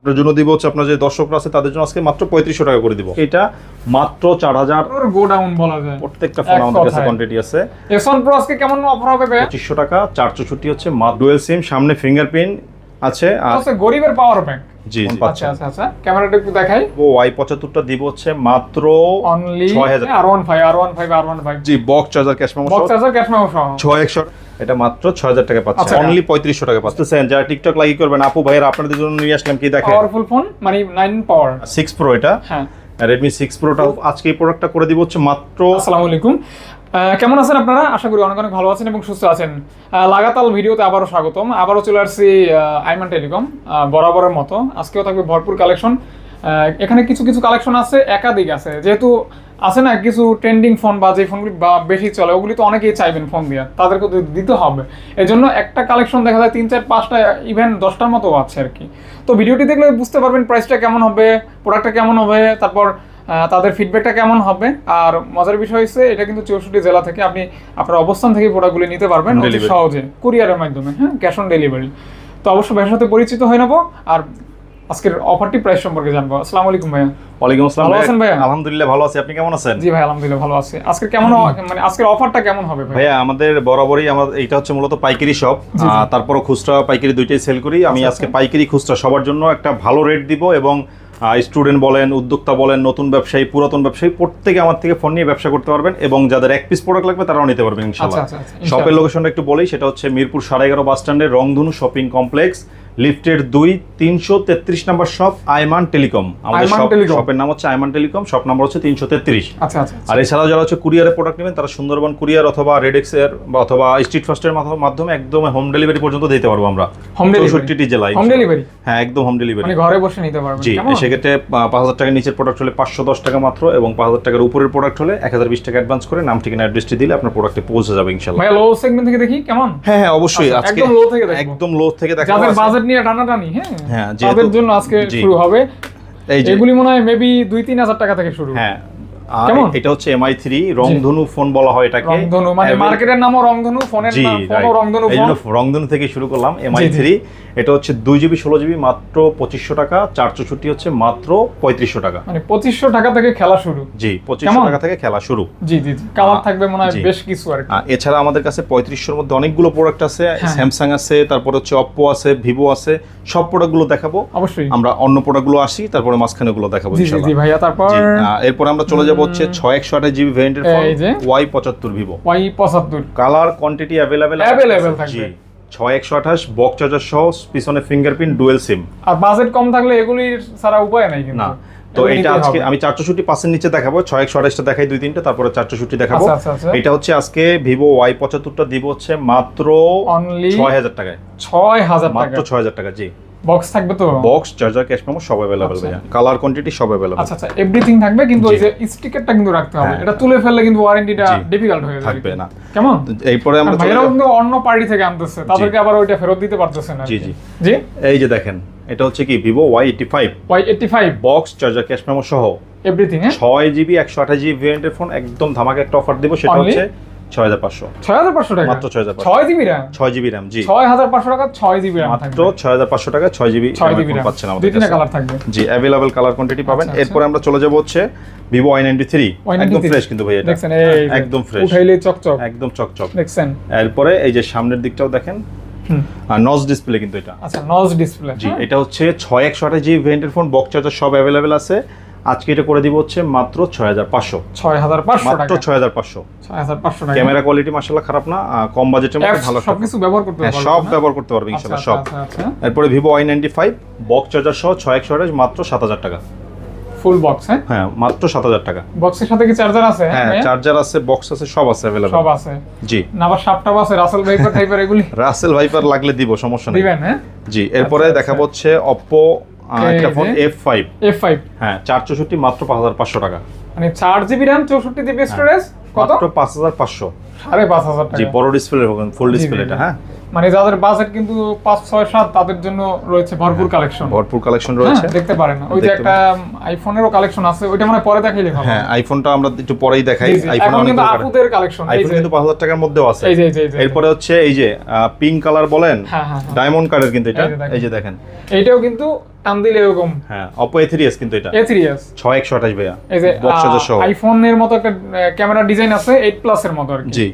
আপনার জন্য দিব হচ্ছে আপনার যে দর্শকরা আছে তাদের জন্য আজকে মাত্র পঁয়ত্রিশশো টাকা করে দিব এটা মাত্র চার হাজার গোডাউন বলা যায় প্রত্যেকটা ফোন আমাদের কাছে কোয়ান্টিটি আছে এক্সন প্রো আজকে কেমন অফার হবে পঁচিশশো টাকা চার চৌষট্টি হচ্ছে ডুয়েল সিম সামনে ফিঙ্গারপ্রিন্ট আছে আর আচ্ছা, গরিবের পাওয়ার ব্যাংক জি আচ্ছা আচ্ছা, আচ্ছা আচ্ছা ক্যামেরাটা একটু দেখাই ওয়াই পঁচাত্তরটা দিব হচ্ছে মাত্র অনলি ছয় হাজার আর ওয়ান ফাইভ আর ওয়ান ফাইভ আর one five box charger charger cash memo সহ ছয় একশো এটা মাত্র ছয় হাজার টাকা পাচ্ছে অনলি আচ্ছা। পঁয়ত্রিশশো টাকা পাচ্ছেন যারা টিকটক লাগি করবেন আপু ভাইয়ের আপনাদের জন্য নিয়ে আসলাম কি দেখেন পাওয়ারফুল ফোন মানে নাইন পাওয়ার সিক্স প্রো এটা হ্যাঁ রেডমি সিক্স প্রোটাও আজকে এই প্রোডাক্টটা করে দিব হচ্ছে মাত্র আসসালামু আলাইকুম কেমন আছেন আপনারা আশা করি অনেক অনেক ভালো আছেন এবং সুস্থ আছেন লাগাতাল ভিডিওতে আবারও স্বাগতম আবারও চলে আসছি আইমান টেলিকম বরাবরের মতো আজকেও থাকবে ভরপুর কালেকশন এখানে কিছু কিছু কালেকশন আছে একাধিক আছে যেহেতু আছে না কিছু ট্রেন্ডিং ফোন বা যে ফোনগুলি বা বেশি চলে ওগুলি তো অনেকেই চাইবেন ফোন দিয়ে তাদেরকে দিতে হবে এই জন্য একটা কালেকশন দেখা যায় তিন চার পাঁচটা ইভেন দশটার মতো আছে আর কি তো ভিডিওটি দেখলে বুঝতে পারবেন প্রাইসটা কেমন হবে প্রোডাক্টটা কেমন হবে তারপর তাদের ফিডব্যাকটা কেমন হবে আর মজার বিষয় হচ্ছে এটা কিন্তু চৌষট্টি জেলা থেকে আপনি আপনার অবস্থান থেকে প্রোডাক্টগুলি নিতে পারবেন সহজে কুরিয়ারের মাধ্যমে হ্যাঁ ক্যাশ অন ডেলিভারি তো অবশ্যই ব্যবসার সাথে পরিচিত হয়ে নেবো আর আজকের অফারটি প্রাইস সম্পর্কে জানবো আসসালামু আলাইকুম ভাইয়া ওয়ালাইকুম আসসালাম ভালো আছেন ভাইয়া আলহামদুলিল্লাহ ভালো আছি আপনি কেমন আছেন জি ভাই আলহামদুলিল্লাহ ভালো আছি আজকে কেমন মানে আজকের অফারটা কেমন হবে ভাই ভাইয়া আমাদের বরাবরই আমাদের এটা হচ্ছে মূলত পাইকারি শপ তারপর খুচরা পাইকারি দুইটাই সেল করি আমি আচ্ছা, আজকে আচ্ছা। পাইকারি খুচরা সবার জন্য একটা ভালো রেট দিব এবং স্টুডেন্ট বলেন উদ্যোক্তা বলেন নতুন ব্যবসায়ী পুরাতন ব্যবসায়ী প্রত্যেকে আমার থেকে ফোন নিয়ে ব্যবসা করতে পারবেন এবং যাদের এক পিস প্রোডাক্ট লাগবে তারাও নিতে পারবেন আচ্ছা, ইনশাল্লাহ শপের লোকেশনটা একটু বলি সেটা হচ্ছে মিরপুর সাড়ে এগারো বাস স্ট্যান্ডের রংধনু শপিং কমপ্লেক্স লিফটের দুই তিনশো তেত্রিশ নাম্বার শপ আয়মান টেলিকম আমাদের শপের নাম হচ্ছে আয়মান টেলিকম শপ নাম্বার হচ্ছে তিনশো তেত্রিশ আচ্ছা, আচ্ছা, আচ্ছা। আর এছাড়াও যারা হচ্ছে কুরিয়ারে প্রোডাক্ট নেবেন তারা সুন্দরবন কুরিয়ার অথবা রেডেক্স এর অথবা স্ট্রিট ফাস্টের মাধ্যমে একদম হোম ডেলিভারি পর্যন্ত দিতে পারবো আমরা হোম ডেলিভারি জেলায় হোম ডেলিভারি হ্যাঁ একদম হোম মানে ডেলিভারি ঘরে বসে নিতে পারবেন জি সেক্ষেত্রে পাঁচ হাজার টাকার নিচের প্রোডাক্ট হলে পাঁচশো দশ টাকা মাত্র এবং পাঁচ হাজার টাকার উপরের প্রোডাক্ট হলে এক হাজার বিশ টাকা অ্যাডভান্স করে নাম ঠিকানা অ্যাড্রেসটি দিলে আপনার প্রোডাক্টে পৌঁছে যাবে ইনশাল্লাহ লো সেগমেন্ট থেকে দেখি কেমন হ্যাঁ হ্যাঁ অবশ্যই একদম লো থেকে একদম লো থেকে দেখা বাজেট নিয়ে হ্যাঁ হ্যাঁ তাদের জন্য আজকে শুরু হবে এইগুলি মনে হয় মেবি দুই তিন হাজার টাকা থেকে শুরু হ্যাঁ এটা হচ্ছে এমআই থ্রি রংধনু ফোন বলা হয় এটাকে রংধনু মানে মার্কেটের নামও রংধনু ফোনের রংধনু ফোন রংধনু থেকে শুরু করলাম এমআই থ্রি এটা হচ্ছে দুই জিবি ষোলো জিবি মাত্র পঁচিশশো টাকা হচ্ছে মাত্র পঁয়ত্রিশশো টাকা মানে পঁচিশশো টাকা থেকে খেলা শুরু জি পঁচিশশো টাকা থেকে খেলা শুরু জি জি কালার থাকবে মনে হয় বেশ কিছু আর এছাড়া আমাদের কাছে পঁয়ত্রিশশোর মধ্যে অনেকগুলো প্রোডাক্ট আছে স্যামসাং আছে তারপর হচ্ছে অপ্পো আছে ভিভো আছে সব প্রোডাক্টগুলো দেখাবো অবশ্যই আমরা অন্য প্রোডাক্টগুলো আসি তারপরে মাঝখানে গুলো দেখাবো জি ভাইয়া তারপর এরপর আমরা চলে যাব হচ্ছে ছয় একশো আঠাশ জিবি ভেরিয়েন্টের ফোন ওয়াই পঁচাত্তর ভিভো ওয়াই পঁচাত্তর কালার কোয়ান্টিটি অ্যাভেলেবেল অ্যাভেলেবেল থাকবে ছয় একশো আঠাশ বক চার্জার সহ পিছনে ফিঙ্গারপ্রিন্ট ডুয়েল সিম আর বাজেট কম থাকলে এগুলির ছাড়া উপায় নাই না তো এটা আজকে আমি চারশোষট্টি পার্সেন্ট নিচে দেখাবো ছয় একশো আঠাশটা দেখাই দুই তিনটা তারপরে চারশোষট্টি দেখাবো আচ্ছা, আচ্ছা, আচ্ছা। এটা হচ্ছে আজকে ভিভো ওয়াই পঁচাত্তরটা দিব হচ্ছে মাত্র ছয় হাজার টাকায় ছয় হাজার মাত্র ছয় হাজার টাকা জি বক্স থাকবে তো বক্স চার্জার ক্যাশ মেমো সব अवेलेबल কালার কোয়ান্টিটি সব अवेलेबल আচ্ছা আচ্ছা এভরিথিং থাকবে কিন্তু ওই যে স্টিকারটা কিন্তু রাখতে হবে হ্যাঁ। এটা তুলে ফেললে কিন্তু ওয়ারেন্টিটা ডিফিকাল্ট হয়ে যাবে থাকবে না কেমন আমরা ভাইরা অন্য পার্টি থেকে আনতেছে তাদেরকে আবার ওইটা ফেরত দিতে পারতেছে না জি জি জি এই যে দেখেন এটা হচ্ছে কি Vivo Y eighty five Y five box charger cash memo সহ এভরিথিং হ্যাঁ? ছয় জিবি একশো আঠাশ জিবি ভেরিয়েন্টের ফোন একদম ধামাকা একটা অফার দেবো সেটা হচ্ছে আচ্ছা, আচ্ছা। এরপরে এই যে সামনের দিকটাও দেখেন আর ডিসপ্লে কিন্তু এটা ডিসপ্লে আচ্ছা, জি হ্যাঁ? এটা হচ্ছে ছয় একশো আঠাশ জিবি ভেন্টের ফোন বক্স চার্জার সব অ্যাভেলেবেল আছে আজকে এটা করে দিব হচ্ছে মাত্র ছয় হাজার পাঁচশো ছয় হাজার পাঁচশো মাত্র ছয় হাজার পাঁচশো ক্যামেরা কোয়ালিটি মার্শাল খারাপ না কম বাজেটের মধ্যে ভালো সব কিছু ব্যবহার করতে হ্যাঁ, পারবে সব ব্যবহার করতে পারবে ইনশাআল্লাহ আচ্ছা, সব আচ্ছা, আচ্ছা। এরপরে Vivo Y ninety five box charger সহ ছয় একশো মাত্র সাত হাজার টাকা ফুল বক্স হ্যাঁ হ্যাঁ মাত্র 7000 টাকা বক্সের সাথে কি চার্জার আছে হ্যাঁ চার্জার হ্যাঁ? আছে বক্স আছে সব আছে अवेलेबल সব আছে জি না আবার সাপটা আছে রাসেল ভাইপার টাইপের এগুলি রাসেল ভাইপার লাগলে দিব সমস্যা নেই দিবেন হ্যাঁ জি এরপরে দেখা হচ্ছে Oppo F five F five হ্যাঁ চার চৌষট্টি মাত্র পাঁচ হাজার পাঁচশো টাকা মানে চার জিবি র্যাম চৌষট্টি জিবি স্টোরেজ হ্যাঁ, কত পাঁচ হাজার পাঁচশো হ্যাঁ? মানে ছয় এই যে এরপরে হচ্ছে এই যে পিঙ্ক কালার বলেন ডায়মন্ড হ্যাঁ, হ্যাঁ, কালার কিন্তু এটা এই যে দেখেন এটাও কিন্তু হ্যাঁ কিন্তু এটা ভাইয়া এই যে মতো একটা ক্যামেরা ডিজাইন আছে এইট প্লাস এর মতো আর কি জি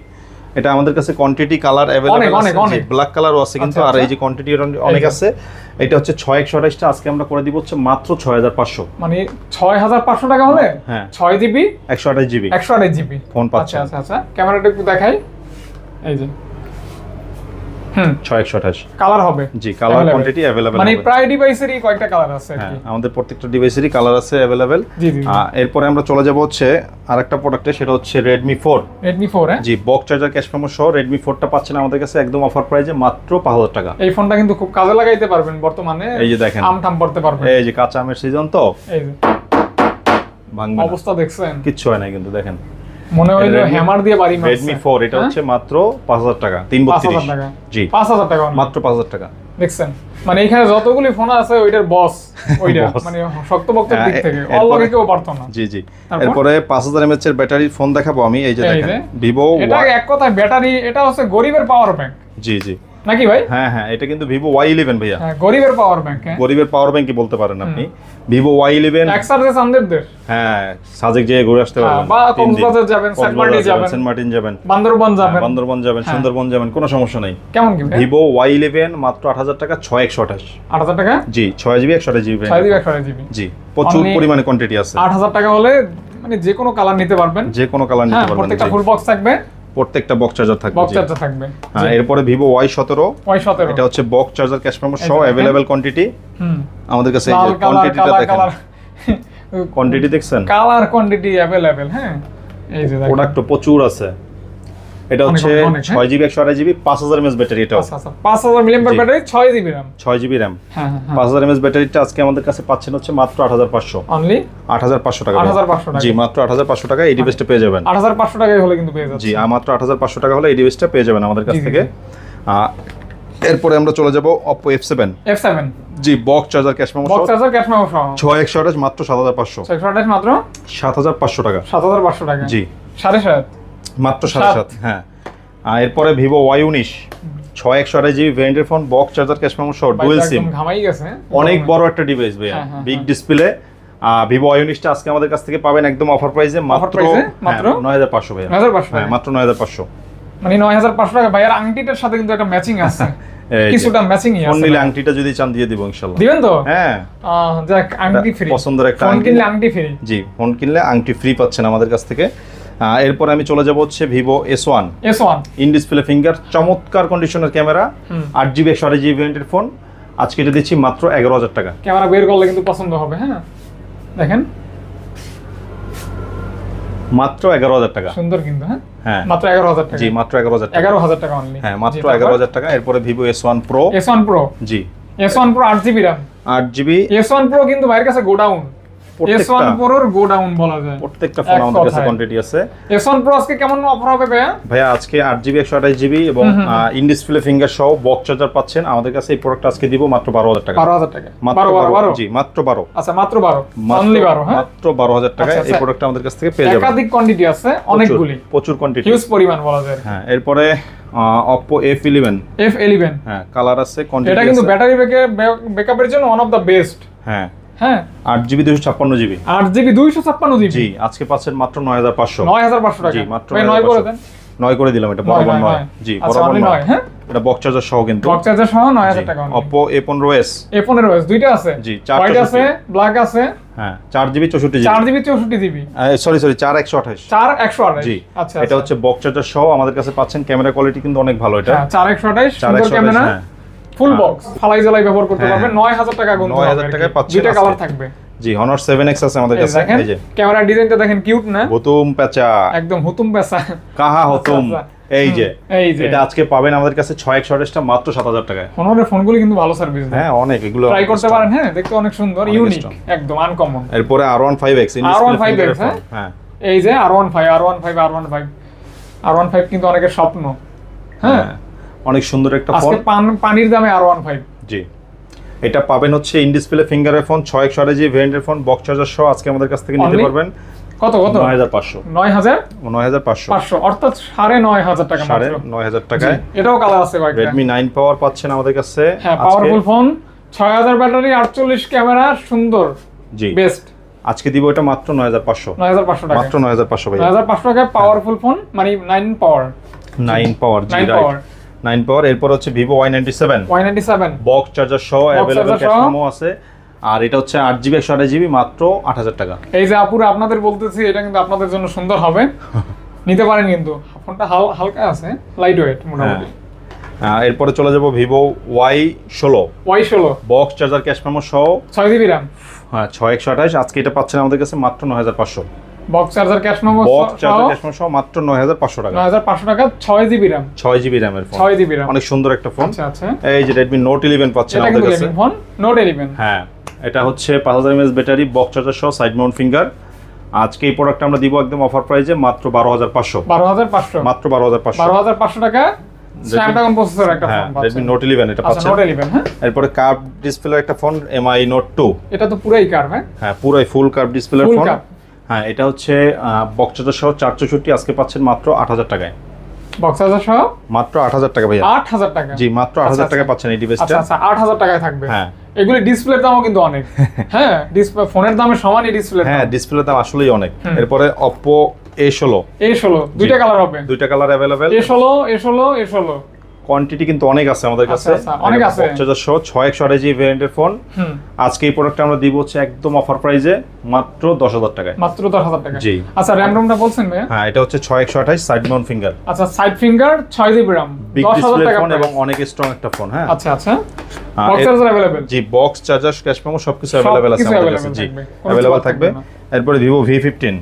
এটা আমাদের কাছে কোয়ান্টিটি কালার अवेलेबल আছে ব্ল্যাক কালারও আছে কিন্তু আচ্ছা, আর এই আচ্ছা। যে কোয়ান্টিটি অনেক আছে এটা হচ্ছে 6128 টা আজকে আমরা করে দিব হচ্ছে মাত্র 6500 মানে 6500 টাকা হলে 6 হ্যাঁ। জিবি 128 জিবি 128 জিবি ফোন পাচ্ছেন আচ্ছা, আচ্ছা আচ্ছা ক্যামেরাটা একটু দেখাই এই যে ফোর রেডমি ফোর জি আমাদের কাছে একদম অফার প্রাইজে মাত্র পাঁচ হাজার টাকা এই ফোনটা কিন্তু খুব কাজে লাগাইতে পারবেন বর্তমানে এই যে দেখেন আম ঠাম পড়তে পারবেন এই যে কাঁচা আমের সিজন তো অবস্থা দেখছেন কিচ্ছু হয় না কিন্তু দেখেন মনে হইলো হ্যামার দিয়ে বাড়ি মারছে Redmi 4 এটা হ্যাঁ? হচ্ছে মাত্র 5000 টাকা 332 জি 5000 টাকা মাত্র 5000 টাকা দেখছেন মানে এখানে যতগুলি ফোন আছে ওইটার বস ওইটা মানে শক্তপক্তের দিক হ্যাঁ, থেকে অল্পকে কেউ পারতো না জি জি এরপরে 5000 mAh এর ব্যাটারি ফোন দেখাবো আমি এই যে দেখেন Vivo এটা এক কথায় ব্যাটারি এটা হচ্ছে গরিবের পাওয়ার ব্যাংক জি জি নাকি ভাই হ্যাঁ হ্যাঁ এটা কিন্তু ভিভো ওয়াই ইলেভেন ভাইয়া হ্যাঁ, গরিবের পাওয়ার ব্যাংক গরিবের পাওয়ার ব্যাংকই বলতে পারেন আপনি ভিভো ওয়াই ইলেভেন এক্সারসাইজ আমাদের হ্যাঁ সাজেক যেয়ে ঘুরে আসতে হ্যাঁ, পারবেন বা কক্সবাজার যাবেন সেন্ট যাবেন সেন্ট মার্টিন হ্যাঁ, যাবেন বান্দরবন যাবেন বান্দরবন যাবেন সুন্দরবন যাবেন কোনো সমস্যা নাই কেমন কি ভিভো ওয়াই ইলেভেন মাত্র আট হাজার টাকা ছয় একশো আঠাশ আট হাজার টাকা জি ছয় জিবি একশো আঠাশ জিবি ছয় জিবি একশো আঠাশ জিবি জি প্রচুর পরিমাণে কোয়ান্টিটি আছে আট হাজার টাকা হলে মানে যে কোনো কালার নিতে পারবেন যে কোনো কালার নিতে পারবেন প্রত্যেকটা ফুল বক্স থাকবে প্রত্যেকটা বক্স চার্জার থাকবে বক্স চার্জার থাকবে হ্যাঁ এরপরে ভিভো ওয়াই সতেরো সতেরো এটা হচ্ছে বক্স চার্জার ক্যাশ মেমো সহ অ্যাভেলেবেল কোয়ান্টিটি আমাদের কাছে এই যে কোয়ান্টিটিটা দেখেন কোয়ান্টিটি দেখছেন কালার কোয়ান্টিটি अवेलेबल হ্যাঁ এই যে প্রোডাক্ট প্রচুর আছে এটা হচ্ছে 6 হ্যাঁ। জিবি 128 জিবি 5000 এমএস ব্যাটারি এটা পাঁচ হাজার milliampere battery 6 GB RAM 6 GB RAM হ্যাঁ 5000 হ্যাঁ, হ্যাঁ। এমএস ব্যাটারিটা আজকে আমাদের কাছে পাচ্ছেন হচ্ছে মাত্র 8500 অনলি 8500 টাকা 8500 টাকা জি মাত্র 8500 টাকা এডি বেস্টে পেয়ে যাবেন 8500 হাজার টাকায় হলে কিন্তু পেয়ে যাবেন জি আর মাত্র 8500 টাকা হলে এডি বেস্টে পেয়ে যাবেন আমাদের কাছ থেকে এরপরে আমরা চলে যাব Oppo F7 F7 জি box charger cash memo box charger cash memo সহ মাত্র 7500 হাজার মাত্র 7500 টাকা 7500 টাকা জি সাড়ে মাত্র সাড়ে সাত হ্যাঁ এরপরে ভিভো ওয়াই উনিশ ছয় একশো আড়াই জিবি ভেন্ডের ফোন বক্স চার্জার ক্যাশ সহ ডুয়েল সিম অনেক বড় একটা ডিভাইস ভাইয়া বিগ হ্যাঁ, ডিসপ্লে হ্যাঁ, হ্যাঁ। ভিভো ওয়াই উনিশটা আজকে আমাদের কাছ থেকে পাবেন একদম অফার প্রাইসে মাত্র নয় হাজার পাঁচশো ভাইয়া মাত্র নয় হাজার পাঁচশো মানে নয় হাজার পাঁচশো টাকা ভাইয়ার আংটিটার সাথে কিন্তু একটা ম্যাচিং আছে ম্যাচিং ফোন নিলে আংটিটা যদি চান হ্যাঁ একটা ফোন কিনলে আংটি ফ্রি আমাদের কাছ থেকে এরপর আমি চলে যাব হচ্ছে Vivo S one S one in display finger চমৎকার কন্ডিশনের ক্যামেরা আট জিবি একশো আট জিবি ফোন আজকে এটা দিচ্ছি মাত্র এগারো হাজার টাকা ক্যামেরা বের করলে কিন্তু পছন্দ হবে হ্যাঁ দেখেন মাত্র এগারো হাজার টাকা সুন্দর কিন্তু হ্যাঁ হ্যাঁ মাত্র এগারো হাজার মাত্র এগারো হাজার এগারো হাজার টাকা হ্যাঁ, মাত্র এগারো হাজার টাকা এরপরে Vivo S one pro S one pro জি প্রো আট জিবি আট জিবি প্রো কিন্তু বাইরের কাছে গোডাউন S1 Pro এর গোডাউন বলা যায় ফিঙ্গার সহ বক্স চার্জার টাকা আচ্ছা, হ্যাঁ আচ্ছা, আচ্ছা। আমাদের কাছ থেকে পেয়ে প্রচুর পরিমাণ বলা যায় হ্যাঁ এরপরে Oppo F11 F11 হ্যাঁ কালার আছে কোয়ান্টিটি এটা কিন্তু ব্যাটারি ব্যাকআপের জন্য ওয়ান অফ দা বেস্ট হ্যাঁ হ্যাঁ জিবি জিবি জি জি আচ্ছা এটা আচ্ছা। হচ্ছে চার্জার আমাদের কাছে পাচ্ছেন ক্যামেরা কোয়ালিটি কিন্তু অনেক ভালো এটা হ্যাঁ, একশো সুন্দর ক্যামেরা হ্যাঁ। ফুল বক্স হ্যাঁ। ফালাই জ্বালাই ব্যবহার করতে হ্যাঁ। পারবেন 9000 টাকা গুণ 9000 টাকায় পাচ্ছেন দুটো কালার থাকবে জি Honor 7X আছে আমাদের কাছে এই যে ক্যামেরা ডিজাইনটা দেখেন কিউট না হুতুম পেঁচা একদম হুতুম পেঁচা কাহা হুতুম এই যে এই যে এটা আজকে পাবেন আমাদের কাছে 6 টা মাত্র 7000 টাকায় Honor ফোনগুলো কিন্তু ভালো সার্ভিস দেয় হ্যাঁ অনেক এগুলো ট্রাই করতে পারেন হ্যাঁ দেখতে অনেক সুন্দর ইউনিক একদম আনকমন এরপরে R15X ফাইভ এক্স হ্যাঁ এই যে R15 R15 R15 R15 কিন্তু অনেকের স্বপ্ন হ্যাঁ, হ্যাঁ। অনেক সুন্দর একটা ফোন পানির দামে আর ওয়ান ফাইভ জি এটা পাবেন হচ্ছে ইনডিসপ্লে ফিঙ্গারের ফোন ছয় একশো আড়াই জি ফোন বক্স চার্জার সহ আজকে আমাদের কাছ থেকে নিতে পারবেন কত কত নয় হাজার পাঁচশো নয় হাজার নয় হাজার পাঁচশো পাঁচশো অর্থাৎ সাড়ে নয় হাজার টাকা সাড়ে নয় হাজার টাকায় এটাও কালার আছে রেডমি নাইন পাওয়ার পাচ্ছেন আমাদের কাছে হ্যাঁ পাওয়ারফুল ফোন ছয় হাজার ব্যাটারি আটচল্লিশ ক্যামেরা সুন্দর জি বেস্ট আজকে দিব এটা মাত্র নয় হাজার পাঁচশো নয় হাজার পাঁচশো টাকা মাত্র নয় হাজার পাঁচশো ভাই নয় হাজার পাঁচশো টাকায় পাওয়ারফুল ফোন মানে নাইন পাওয়ার নাইন পাওয়ার জি রাইট নাইন পাওয়ার এরপর হচ্ছে seven ninety seven box charger সহ অ্যাভেলেবেল ক্যাশমো আছে আর এটা হচ্ছে মাত্র টাকা এই যে আপুরা আপনাদের বলতেছি এটা কিন্তু আপনাদের জন্য সুন্দর হবে নিতে পারেন কিন্তু ফোনটা হালকা আছে লাইট ওয়েট মোটামুটি হ্যাঁ। এরপরে চলে যাব ভিভো ওয়াই ষোলো ওয়াই ষোলো বক্স চার্জার ক্যাশ মেমো সহ ছয় জিবি র্যাম হ্যাঁ ছয় একশো আঠাশ আজকে এটা পাচ্ছেন আমাদের কাছে মাত্র নয় হাজার পাঁচশো বক্স টাকা 9500 টাকা 6 জিবি RAM 6 জিবি RAM অনেক সুন্দর একটা ফোন আচ্ছা আচ্ছা এই যে Redmi Note 11 হ্যাঁ, ব্যাটারি বক্স চার্জার সহ সাইড মাউন্ট ফিঙ্গার আজকে এই প্রোডাক্ট আমরা দিব একদম অফার প্রাইসে মাত্র বারো হাজার পাঁচশো মাত্র 12500 12500 টাকা স্ন্যাপড্রাগন প্রসেসর একটা ফোন হ্যাঁ, পাচ্ছেন Redmi Note 11 এটা পাচ্ছেন Note আচ্ছা, হ্যাঁ এরপরে কার্ভ ডিসপ্লে একটা ফোন MI নোট টু এটা তো পুরাই কার্ভ হ্যাঁ হ্যাঁ পুরাই ফুল কার্ভ ডিসপ্লের ফোন হ্যাঁ এটা হচ্ছে বক্সাজার সহ চারশো চৌষট্টি আজকে পাচ্ছেন মাত্র আট হাজার টাকায় সহ মাত্র আট হাজার টাকা আট হাজার টাকা জি মাত্র আট হাজার আচ্ছা, টাকা পাচ্ছেন আচ্ছা, আচ্ছা আট হাজার টাকায় থাকবে হ্যাঁ এগুলি ডিসপ্লের কিন্তু অনেক হ্যাঁ ডিসপ্লে ফোনের সমানই ডিসপ্লে হ্যাঁ আসলেই অনেক এরপরে ষোলো ষোলো দুইটা কালার হবে দুইটা কালার অ্যাভেলেবেল এ ষোলো এ ষোলো এ ষোলো কোয়ান্টিটি কিন্তু অনেক আছে আমাদের কাছে অনেক আছে পঞ্চাশ ছয় জি আড়াইজি ভ্যারিয়েন্টের ফোন আজকে এই প্রোডাক্টটা আমরা দিব হচ্ছে একদম অফার প্রাইজে মাত্র দশ হাজার টাকায় মাত্র দশ হাজার টাকা জি আচ্ছা র্যামটা বলছেন ভাই হ্যাঁ এটা হচ্ছে আচ্ছা, ছয় একশো আঠাইশ সাইড মাউন্ট ফিঙ্গার আচ্ছা সাইড ফিঙ্গার ছয় GB RAM big display phone এবং অনেক স্ট্রং একটা ফোন হ্যাঁ আচ্ছা আচ্ছা জি বক্স চার্জার ক্যাশ আছে আমাদের কাছে জি থাকবে এরপরে ভিভো ভি ফিফটিন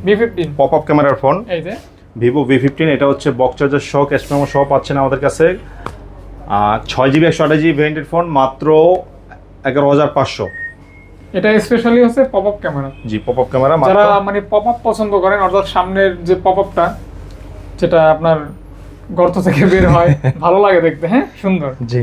পপ ক্যামেরার ফোন এই যে ভিভো ভি ফিফটিন এটা হচ্ছে বক্স চার্জার সহ ক্যাশ মেমো সব পাচ্ছেন আমাদের কাছে ছয় জিবি একশো আঠাশ জিবি ভেরিয়েন্টেড ফোন মাত্র এগারো হাজার পাঁচশো এটা স্পেশালি হচ্ছে পপ আপ ক্যামেরা জি পপ আপ ক্যামেরা যারা মানে পপ আপ পছন্দ করেন অর্থাৎ সামনের যে পপ আপটা সেটা আপনার গর্ত থেকে বের হয় ভালো লাগে দেখতে হ্যাঁ সুন্দর জি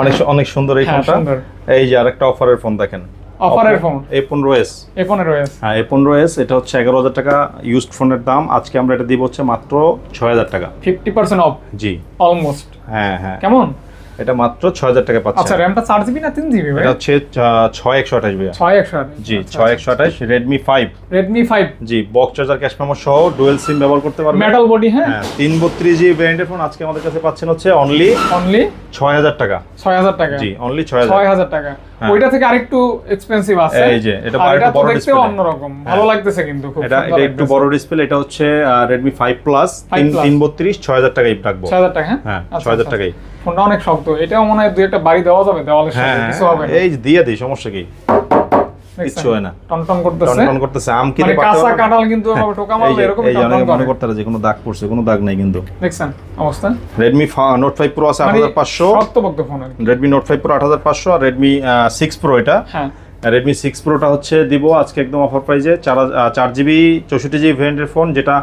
অনেক অনেক সুন্দর এই ফোনটা হ্যাঁ, এই যে আরেকটা অফারের ফোন দেখেন অফারের ফোন এ পনেরো এস এ পনেরো এস হ্যাঁ এ পনেরো এস এটা হচ্ছে এগারো হাজার টাকা ইউজড ফোনের দাম আজকে আমরা এটা দিব হচ্ছে মাত্র ছয় হাজার টাকা ফিফটি পার্সেন্ট অফ জি অলমোস্ট হ্যাঁ হ্যাঁ কেমন এটা মাত্র 6000 টাকা পাচ্ছেন আচ্ছা র‍্যামটা 4 জিবি না 3 জিবি ভাই এটা হচ্ছে 6128 ভাই 6128 জি 6128 আচ্ছা, আচ্ছা। Redmi 5 Redmi 5 জি বক্স চার্জার ক্যাশ মেমো সহ ডুয়াল সিম ব্যবহার করতে পারবেন মেটাল বডি হ্যাঁ 332 জি ব্র্যান্ডের ফোন আজকে আমাদের কাছে পাচ্ছেন হচ্ছে অনলি অনলি 6000 টাকা 6000 টাকা জি অনলি 6000 6000 টাকা হ্যাঁ। ওইটা থেকে আরেকটু এক্সপেন্সিভ আছে এই যে এটা আরেকটু বড় ডিসপ্লে অন্যরকম ভালো হ্যাঁ। লাগতেছে কিন্তু খুব এটা এটা একটু বড় ডিসপ্লে এটা হচ্ছে Redmi 5 Plus 332 6000 টাকায় রাখবো 6000 টাকা হ্যাঁ 6000 হ্যাঁ, আচ্ছা, টাকায় ফোনটা অনেক শক্ত এটাও মনে হয় দুই একটা বাড়ি দেওয়া যাবে দেওয়ালের সাথে হ্যাঁ, কিছু হবে এই দিয়ে সমস্যা কি মানে মানে এটা হ্যাঁ। রেডমি সিক্স হচ্ছে আজকে একদম অফার চার চার জিবি চৌষট্টি জিবি ভেরিয়েন্টের ফোন যেটা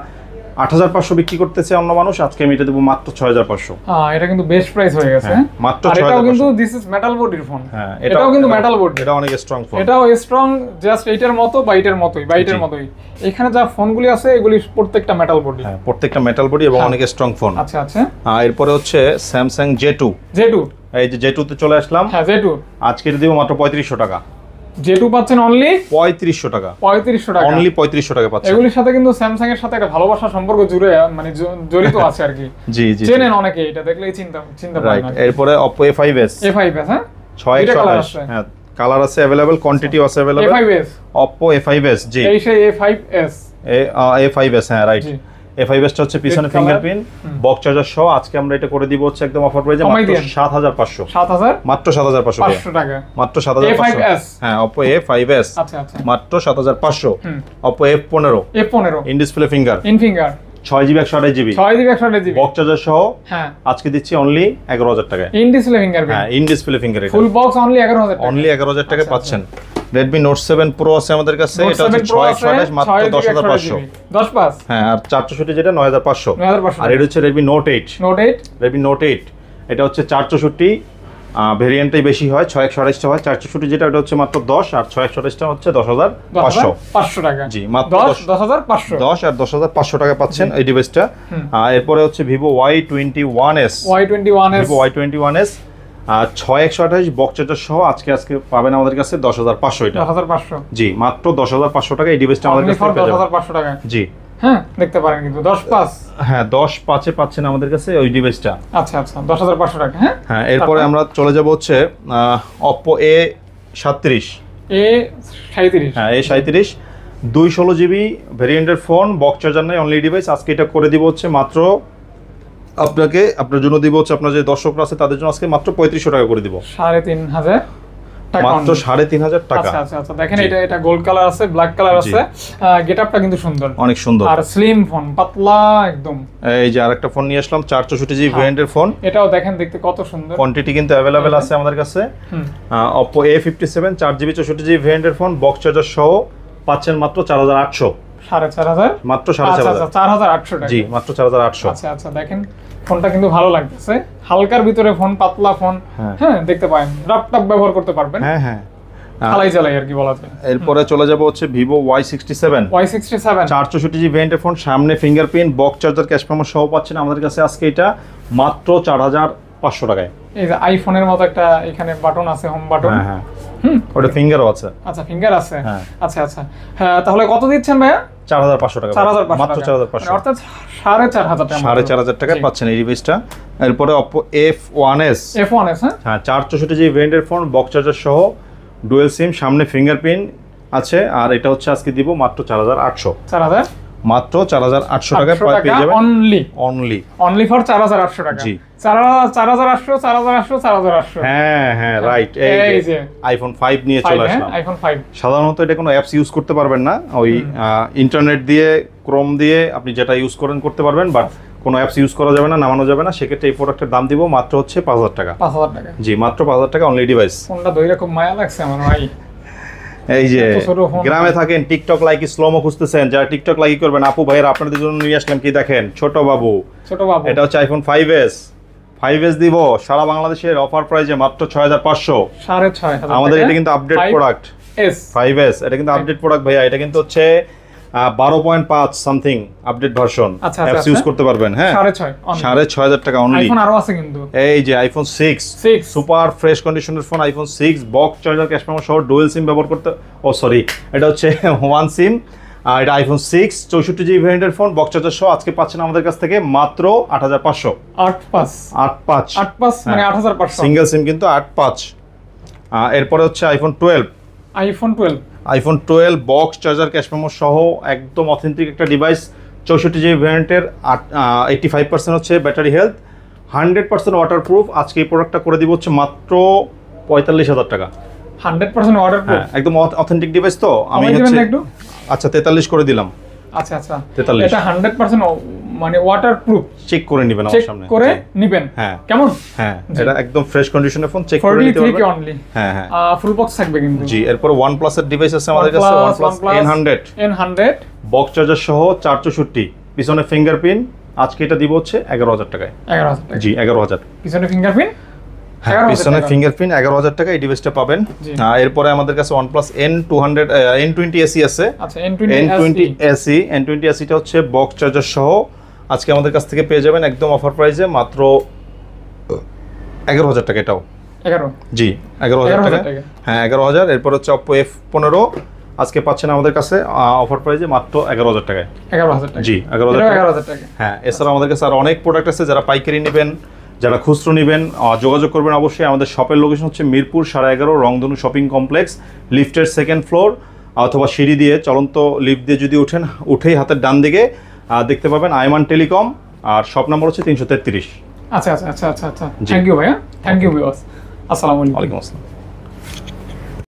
আট হাজার পাঁচশো বিক্রি করতেছে অন্য মানুষ আজকে আমি এটা দেবো মাত্র ছয় হাজার পাঁচশো হ্যাঁ, এটা কিন্তু বেস্ট প্রাইস হয়ে গেছে হ্যাঁ, মাত্র হ্যাঁ, এটাও কিন্তু দিস ইজ মেটাল বডির ফোন এটাও কিন্তু মেটাল এটা অনেক স্ট্রং ফোন এটাও স্ট্রং জাস্ট এইটার মতো বাইটের মতোই বাইটের মতোই এখানে যা ফোনগুলি আছে এগুলি প্রত্যেকটা মেটাল বডি হ্যাঁ প্রত্যেকটা মেটাল বডি এবং অনেক স্ট্রং ফোন আচ্ছা আচ্ছা এরপরে হচ্ছে Samsung J two J two এই যে জে তে চলে আসলাম হ্যাঁ জে টু আজকের দিব মাত্র পঁয়ত্রিশশো টাকা যেটু পাচ্ছেন অনলি পঁয়ত্রিশশো টাকা পঁয়ত্রিশশো টাকা অনলি পঁয়ত্রিশশো টাকা পাচ্ছেন এগুলির সাথে কিন্তু স্যামসাং এর সাথে একটা ভালোবাসার সম্পর্ক জুড়ে মানে জড়িত আছে আর কি জি জি চেনেন অনেকে এটা দেখলেই চিন্তা চিন্তা পারেন এরপরে এস A5s A5s হ্যাঁ 628 হ্যাঁ কালার আছে अवेलेबल কোয়ান্টিটি আছে अवेलेबल A5s Oppo A5s জি এই সেই A5s এস হ্যাঁ রাইট ফিঙ্গারপ্রিন্ট বক্স চার্জার সহ করে দিব অফার প্রাইসে মাত্র 7500 7000 মাত্র 7500 টাকা মাত্র 7500 হ্যাঁ ইন ডিসপ্লে ফিঙ্গার ছয় জিবি একশো আঠাশ জিবি বক্স চার্জার সহ হ্যাঁ। আজকে দিচ্ছি অনলি এগারো হাজার টাকায় হ্যাঁ ইন ডিসপ্লে ফিঙ্গার অনলি এগারো হাজার অনলি আচ্ছা, পাচ্ছেন আচ্ছা। Redmi Note 7 Pro আছে আমাদের কাছে এটা হচ্ছে 628 মাত্র 10500 10 পাস হ্যাঁ আর 460 যেটা 9500 9500 আর এটা হচ্ছে Redmi Note 8 Note 8 Redmi Note 8 এটা হচ্ছে 460 ভেরিয়েন্টটাই বেশি হয় 6128 টা হয় চারশো যেটা এটা হচ্ছে মাত্র 10 আর 6128 টা হচ্ছে 10500 500 টাকা জি মাত্র 10 10500 10 আর 10500 টাকা পাচ্ছেন এই ডিভাইসটা আর এরপরে হচ্ছে Vivo Y21s Y21s Vivo Y21s আর ছয় একশো আঠাশ বক্স চার্জার সহ আজকে আজকে পাবেন আমাদের কাছে দশ হাজার পাঁচশো এটা দশ হাজার পাঁচশো জি মাত্র দশ হাজার পাঁচশো টাকা এই ডিভাইসটা আমাদের কাছে দশ হাজার পাঁচশো টাকা জি হ্যাঁ দেখতে পারেন কিন্তু দশ পাঁচ হ্যাঁ দশ পাঁচে পাচ্ছেন আমাদের কাছে ওই ডিভাইসটা আচ্ছা আচ্ছা দশ হাজার পাঁচশো টাকা হ্যাঁ হ্যাঁ এরপরে আমরা চলে যাব হচ্ছে অপো এ সাঁত্রিশ এ সাঁত্রিশ হ্যাঁ এ সাঁত্রিশ দুই ষোলো জিবি ভেরিয়েন্টের ফোন বক্স চার্জার নেই অনলি ডিভাইস আজকে এটা করে দিব হচ্ছে মাত্র আপনাকে আপনার জন্য দিব হচ্ছে আপনার যে দর্শকরা আছে তাদের জন্য আজকে মাত্র পঁয়ত্রিশশো টাকা করে দিব সাড়ে তিন হাজার মাত্র সাড়ে তিন হাজার টাকা গোল্ড আচ্ছা, কালার আচ্ছা, আচ্ছা। আছে ব্ল্যাক কালার আছে গেট আপটা কিন্তু সুন্দর অনেক সুন্দর আর স্লিম ফোন পাতলা একদম এই যে ফোন নিয়ে আসলাম চার ফোন হ্যাঁ। এটাও দেখেন দেখতে কত সুন্দর কিন্তু অ্যাভেলেবেল আছে আমাদের কাছে অপো এ ফিফটি সেভেন চার জিবি ফোন বক্স পাচ্ছেন মাত্র চার হাজার আটশো আচ্ছা, আচ্ছা, আচ্ছা, হ্যাঁ। হ্যাঁ, ব্যবহার করতে পারবেন হ্যাঁ হ্যাঁ চালাই আর কি বলা এরপরে চলে হচ্ছে Vivo Y sixty seven Y sixty seven জি ফোন সামনে fingerprint box charger cash payment সহ পাচ্ছেন আমাদের কাছে আজকে এটা মাত্র চার হাজার পাঁচশো টাকায় এই যে আইফোনের মতো একটা এখানে বাটন আছে হোম বাটন হ্যাঁ, হ্যাঁ। ওটা ফিঙ্গারও আছে আচ্ছা ফিঙ্গার আছে হ্যাঁ। আচ্ছা আচ্ছা হ্যাঁ তাহলে কত দিচ্ছেন ভাইয়া চার হাজার পাঁচশো টাকা মানে অর্থাৎ সাড়ে চার হাজার টাকা সাড়ে চার হাজার টাকায় পাচ্ছেন এই এরপরে F one S F one S হ্যাঁ চার চৌষট্টি জি ভেন্ডের ফোন বক্স সহ ডুয়েল সিম সামনে ফিঙ্গারপ্রিন্ট আছে আর এটা হচ্ছে আজকে দিব মাত্র চার হাজার আটশো চার হাজার মাত্র চার হাজার আটশো টাকা পেয়ে যাবেন অনলি অনলি অনলি ফর চার হাজার আটশো টাকা জি সাধারণত এটা কোনো অ্যাপস ইউজ করতে পারবেন না ওই ইন্টারনেট দিয়ে ক্রোম দিয়ে আপনি যেটা ইউজ করেন করতে পারবেন কোনো অ্যাপস ইউজ করা যাবে না নামানো যাবে না সেক্ষেত্রে এই প্রোডাক্টের দাম দিব মাত্র হচ্ছে পাঁচ হাজার টাকা পাঁচ হাজার টাকা জি মাত্র পাঁচ হাজার টাকা অনলি ডিভাইস মায়া লাগছে এই যে গ্রামে থাকেন টিকটক লাইক স্লোমো খুঁজতেছেন যারা টিকটক লাইক করবেন আপু ভাইয়ের আপনাদের জন্য নিয়ে আসলাম কি দেখেন ছোট বাবু ছোট বাবু এটা হচ্ছে iPhone five S five S দিব সারা বাংলাদেশের অফার প্রাইসে মাত্র ছয় হাজার পাঁচশো আমাদের এটা কিন্তু আপডেট প্রোডাক্ট ফাইভ এস এটা কিন্তু আপডেট প্রোডাক্ট ভাইয়া এটা কিন্তু হচ্ছে বারো পয়েন্ট পাঁচ something update version apps use করতে পারবেন হ্যাঁ সাড়ে ছয় হাজার টাকা অনলি আরো আছে কিন্তু এই যে আইফোন সিক্স সুপার ফ্রেশ কন্ডিশনের phone iPhone six box charger cash memo সহ ডুয়েল সিম ব্যবহার করতে ও সরি এটা হচ্ছে ওয়ান সিম আর এটা আইফোন সিক্স চৌষট্টি জিবি ভ্যারিয়েন্টের ফোন বক্স চার্জার সহ আজকে পাচ্ছেন আমাদের কাছ থেকে মাত্র আট হাজার পাঁচশো আট পাঁচ আট পাঁচ আট পাঁচ মানে হ্যাঁ। আট হাজার পাঁচশো সিঙ্গেল সিম কিন্তু আট পাঁচ এরপরে হচ্ছে iPhone twelve iPhone twelve iPhone twelve box charger cash memo সহ একদম অথেন্টিক একটা ডিভাইস চৌষট্টি জিবি ভ্যারিয়েন্টের আট এইট্টি ফাইভ পার্সেন্ট হচ্ছে battery health hundred percent waterproof আজকে এই প্রোডাক্টটা করে দিব হচ্ছে মাত্র পঁয়তাল্লিশ হাজার টাকা হান্ড্রেড পার্সেন্ট ওয়াটার প্রুফ একদম অথেন্টিক ডিভাইস তো আমি হচ্ছে আচ্ছা তেতাল্লিশ করে দিলাম আচ্ছা আচ্ছা তেতাল্লিশ হান্ড্রেড পার্সেন্ট মানে প্রুফ চেক করে নেবেন আমার সামনে করে নেবেন হ্যাঁ কেমন হ্যাঁ এটা একদম ফ্রেশ কন্ডিশনের ফোন চেক করে নিতে পারবেন অনলি হ্যাঁ হ্যাঁ ফুল বক্স থাকবে কিন্তু জি এরপর OnePlus এর ডিভাইস আছে আমাদের কাছে OnePlus N N100 box charger সহ 464 পিছনে ফিঙ্গারপ্রিন্ট আজকে এটা দিব হচ্ছে 11000 টাকায় 11000 টাকা জি 11000 পিছনে ফিঙ্গারপ্রিন্ট পিছনে ফিঙ্গারপ্রিন্ট এগারো হাজার হ্যাঁ, টাকা এই ডিভাইসটা পাবেন এরপরে আমাদের কাছে OnePlus N two hundred N twenty SE আছে N twenty SE N twenty এসিটা হচ্ছে বক্স চার্জার সহ আজকে আমাদের কাছ থেকে পেয়ে যাবেন একদম অফার প্রাইসে মাত্র এগারো হাজার টাকা এটাও এগারো জি এগারো হাজার টাকা হ্যাঁ এগারো হাজার এরপর হচ্ছে অপো এফ পনেরো আজকে পাচ্ছেন আমাদের কাছে অফার প্রাইসে মাত্র এগারো হাজার টাকায় এগারো হাজার জি এগারো হাজার টাকা হ্যাঁ এছাড়া আমাদের কাছে আর অনেক প্রোডাক্ট আছে যারা পাইকারি নেবেন যারা খুচরো নেবেন যোগাযোগ করবেন অবশ্যই আমাদের শপের লোকেশন হচ্ছে মিরপুর সাড়ে এগারো রংধনু শপিং কমপ্লেক্স লিফটের সেকেন্ড ফ্লোর অথবা সিঁড়ি দিয়ে চলন্ত লিফট দিয়ে যদি ওঠেন উঠেই হাতের ডান দিকে দেখতে পাবেন আয়মান টেলিকম আর শপ নাম্বার হচ্ছে তিনশো তেত্রিশ আচ্ছা আচ্ছা আচ্ছা আচ্ছা আচ্ছা থ্যাংক ইউ ভাইয়া থ্যাংক ইউ ভাইয়া আসসালামু আসসালাম